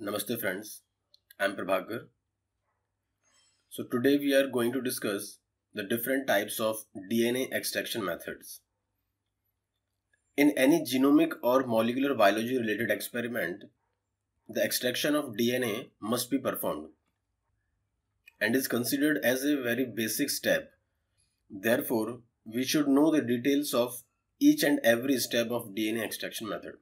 Namaste friends, I am Prabhakar. So today we are going to discuss the different types of DNA extraction methods. In any genomic or molecular biology related experiment, the extraction of DNA must be performed and is considered as a very basic step. Therefore, we should know the details of each and every step of DNA extraction method.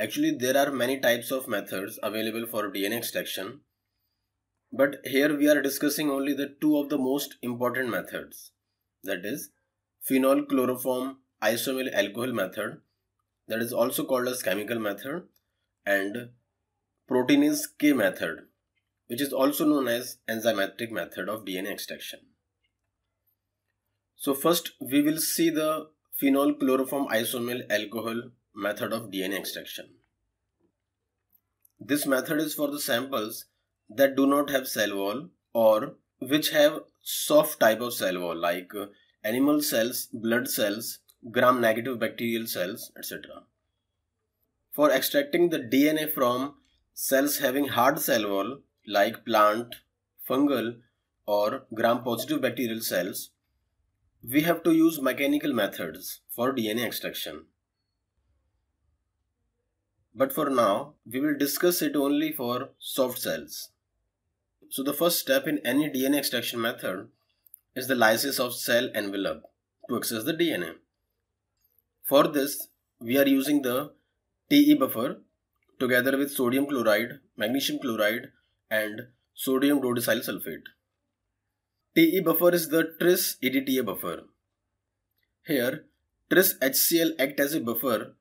Actually, there are many types of methods available for DNA extraction. But here we are discussing only the two of the most important methods. That is, phenol chloroform isomyl alcohol method. That is also called as chemical method. And proteinase K method. Which is also known as enzymatic method of DNA extraction. So first we will see the phenol chloroform isomyl alcohol method of DNA extraction. This method is for the samples that do not have cell wall or which have soft type of cell wall like animal cells, blood cells, gram-negative bacterial cells, etc. For extracting the DNA from cells having hard cell wall like plant, fungal or gram-positive bacterial cells, we have to use mechanical methods for DNA extraction. But for now, we will discuss it only for soft cells. So the first step in any DNA extraction method is the lysis of cell envelope to access the DNA. For this, we are using the TE buffer together with sodium chloride, magnesium chloride and sodium dodecyl sulfate. TE buffer is the TRIS EDTA buffer. Here, TRIS HCl act as a buffer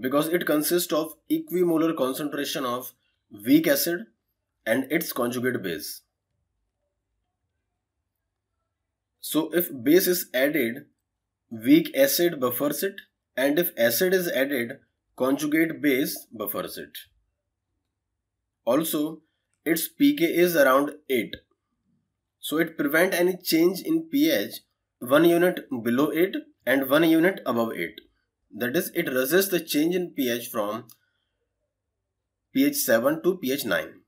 because it consists of equimolar concentration of weak acid and its conjugate base. So if base is added, weak acid buffers it and if acid is added, conjugate base buffers it. Also, its pK is around 8. So it prevent any change in pH 1 unit below 8 and 1 unit above 8. That is, it resists the change in pH from pH 7 to pH 9.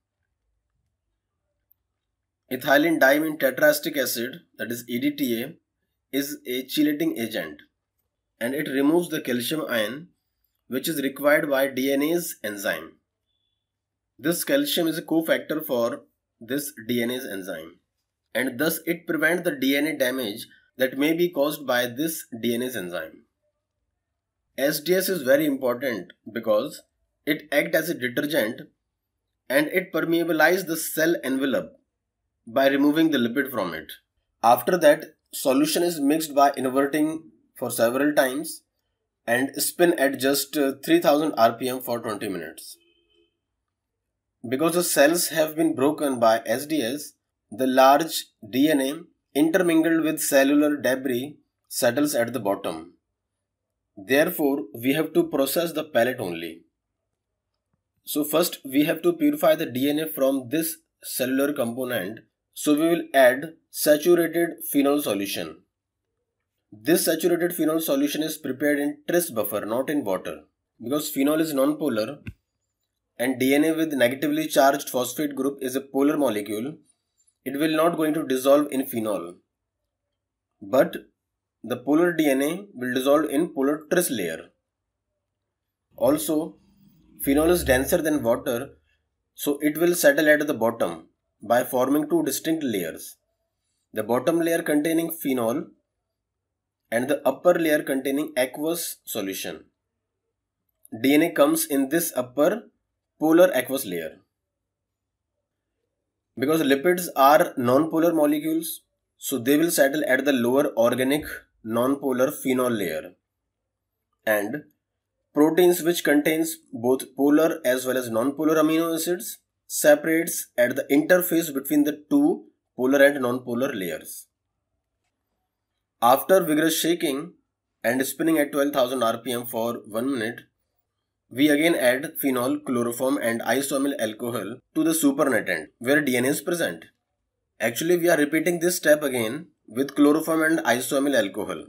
Ethylene diamine tetracic acid, that is EDTA, is a chelating agent and it removes the calcium ion which is required by DNA's enzyme. This calcium is a cofactor for this DNA's enzyme and thus it prevents the DNA damage that may be caused by this DNA's enzyme. SDS is very important because it acts as a detergent and it permeabilizes the cell envelope by removing the lipid from it. After that, solution is mixed by inverting for several times and spin at just uh, 3000 rpm for 20 minutes. Because the cells have been broken by SDS, the large DNA intermingled with cellular debris settles at the bottom. Therefore, we have to process the pellet only. So first we have to purify the DNA from this cellular component. So we will add saturated phenol solution. This saturated phenol solution is prepared in tris buffer not in water because phenol is nonpolar and DNA with negatively charged phosphate group is a polar molecule. It will not going to dissolve in phenol. But the polar DNA will dissolve in polar tris layer. Also, phenol is denser than water, so it will settle at the bottom by forming two distinct layers. The bottom layer containing phenol and the upper layer containing aqueous solution. DNA comes in this upper polar aqueous layer. Because lipids are non-polar molecules, so they will settle at the lower organic nonpolar phenol layer and proteins which contains both polar as well as nonpolar amino acids separates at the interface between the two polar and nonpolar layers. After vigorous shaking and spinning at 12,000 rpm for 1 minute, we again add phenol, chloroform and isomyl alcohol to the supernatant where DNA is present. Actually, we are repeating this step again with chloroform and isoamyl alcohol.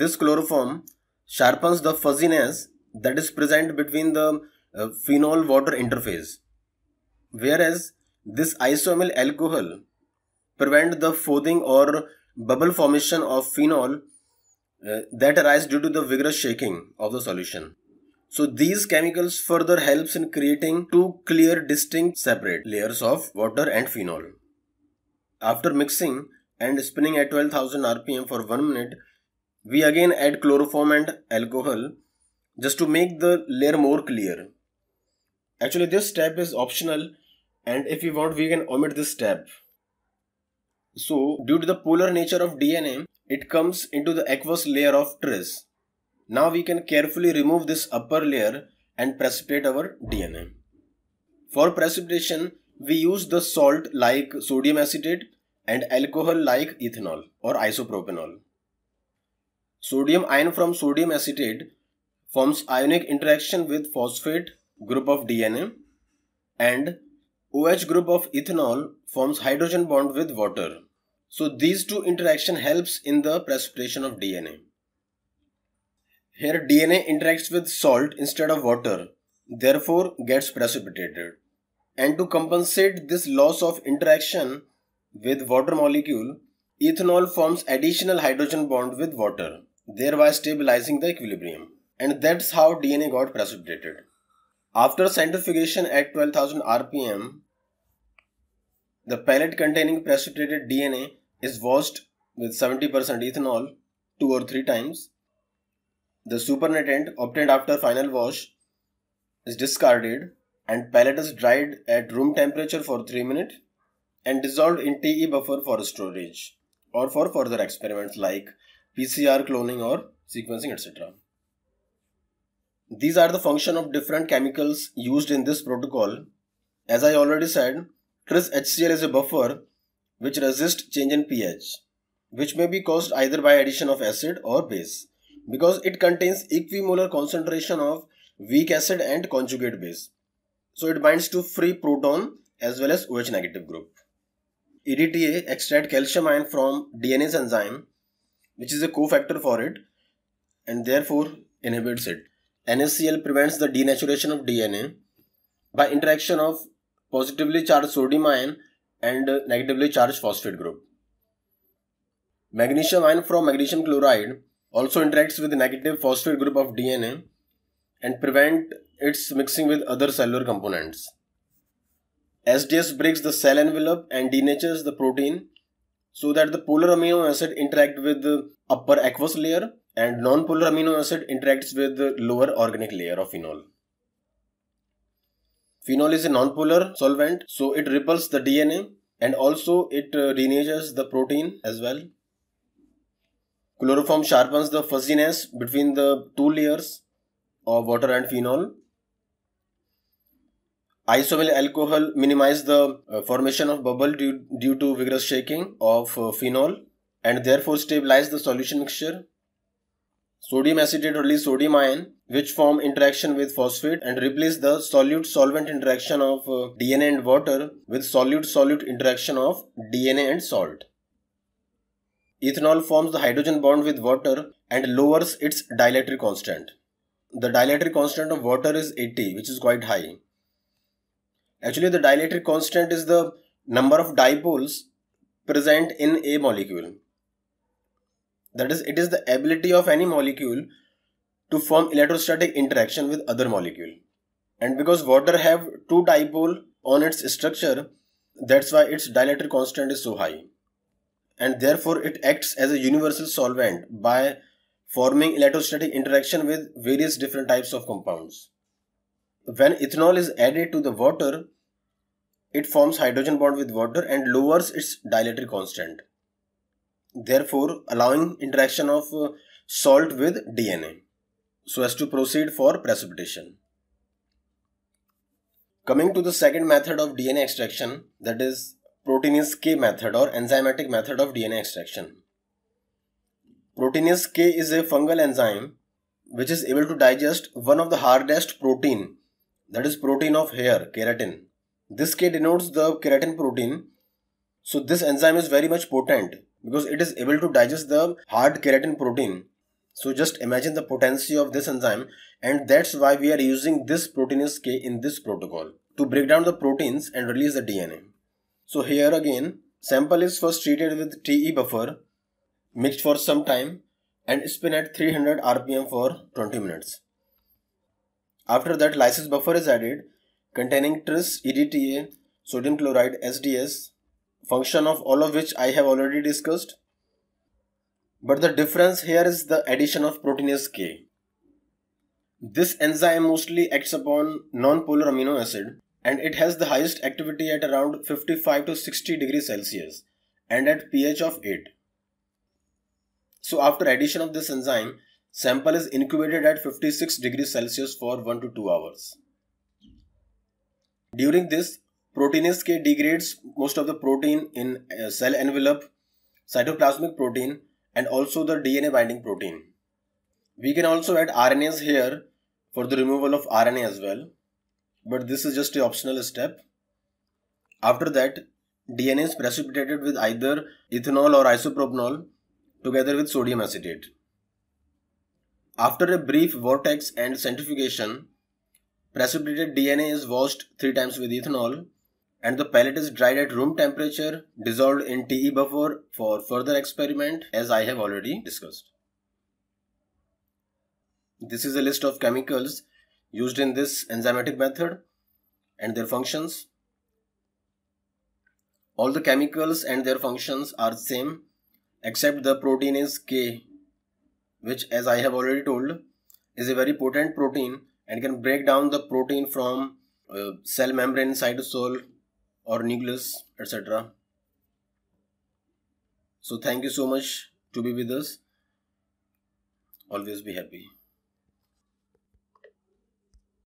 This chloroform sharpens the fuzziness that is present between the uh, phenol water interface, whereas this isoamyl alcohol prevent the folding or bubble formation of phenol uh, that arise due to the vigorous shaking of the solution. So these chemicals further helps in creating two clear distinct separate layers of water and phenol. After mixing, and spinning at 12,000 rpm for 1 minute, we again add chloroform and alcohol just to make the layer more clear. Actually this step is optional and if we want we can omit this step. So due to the polar nature of DNA, it comes into the aqueous layer of trace. Now we can carefully remove this upper layer and precipitate our DNA. For precipitation, we use the salt like sodium acetate and alcohol like ethanol or isopropanol. Sodium ion from sodium acetate forms ionic interaction with phosphate group of DNA and OH group of ethanol forms hydrogen bond with water. So these two interaction helps in the precipitation of DNA. Here DNA interacts with salt instead of water, therefore gets precipitated. And to compensate this loss of interaction, with water molecule, ethanol forms additional hydrogen bond with water, thereby stabilizing the equilibrium. And that's how DNA got precipitated. After centrifugation at 12,000 rpm, the pellet containing precipitated DNA is washed with 70% ethanol two or three times. The supernatant obtained after final wash is discarded and pellet is dried at room temperature for 3 minutes and dissolved in TE buffer for storage or for further experiments like PCR cloning or sequencing etc. These are the function of different chemicals used in this protocol. As I already said, HCl is a buffer which resists change in pH which may be caused either by addition of acid or base because it contains equimolar concentration of weak acid and conjugate base. So it binds to free proton as well as OH negative group. EDTA extract calcium ion from DNA enzyme, which is a cofactor for it, and therefore inhibits it. NaCl prevents the denaturation of DNA by interaction of positively charged sodium ion and negatively charged phosphate group. Magnesium ion from magnesium chloride also interacts with the negative phosphate group of DNA and prevent its mixing with other cellular components. SDS breaks the cell envelope and denatures the protein so that the polar amino acid interact with the upper aqueous layer and non-polar amino acid interacts with the lower organic layer of phenol. Phenol is a non-polar solvent so it repels the DNA and also it uh, denatures the protein as well. Chloroform sharpens the fuzziness between the two layers of water and phenol Isomyl alcohol minimize the uh, formation of bubble due, due to vigorous shaking of uh, phenol and therefore stabilize the solution mixture. Sodium acetate release sodium ion which form interaction with phosphate and replace the solute-solvent interaction of uh, DNA and water with solute-solute interaction of DNA and salt. Ethanol forms the hydrogen bond with water and lowers its dielectric constant. The dielectric constant of water is 80 which is quite high. Actually, the dielectric constant is the number of dipoles present in a molecule. That is, it is the ability of any molecule to form electrostatic interaction with other molecule. And because water have two dipole on its structure, that's why its dielectric constant is so high. And therefore, it acts as a universal solvent by forming electrostatic interaction with various different types of compounds when ethanol is added to the water, it forms hydrogen bond with water and lowers its dielectric constant, therefore allowing interaction of uh, salt with DNA so as to proceed for precipitation. Coming to the second method of DNA extraction that is proteinase K method or enzymatic method of DNA extraction. Proteinase K is a fungal enzyme which is able to digest one of the hardest protein that is protein of hair, keratin. This K denotes the keratin protein. So this enzyme is very much potent because it is able to digest the hard keratin protein. So just imagine the potency of this enzyme and that's why we are using this proteinase K in this protocol to break down the proteins and release the DNA. So here again, sample is first treated with TE buffer, mixed for some time and spin at 300 rpm for 20 minutes. After that, lysis buffer is added containing tris, EDTA, sodium chloride, SDS, function of all of which I have already discussed. But the difference here is the addition of proteinase K. This enzyme mostly acts upon non-polar amino acid and it has the highest activity at around 55 to 60 degrees Celsius and at pH of 8. So after addition of this enzyme, Sample is incubated at 56 degrees Celsius for 1 to 2 hours. During this, proteinase K degrades most of the protein in uh, cell envelope, cytoplasmic protein and also the DNA binding protein. We can also add RNAs here for the removal of RNA as well, but this is just an optional step. After that, DNA is precipitated with either ethanol or isopropanol together with sodium acetate. After a brief vortex and centrifugation, precipitated DNA is washed three times with ethanol and the pellet is dried at room temperature, dissolved in TE buffer for further experiment as I have already discussed. This is a list of chemicals used in this enzymatic method and their functions. All the chemicals and their functions are same except the protein is K which as I have already told is a very potent protein and can break down the protein from uh, cell membrane, cytosol or nucleus etc. So thank you so much to be with us. Always be happy.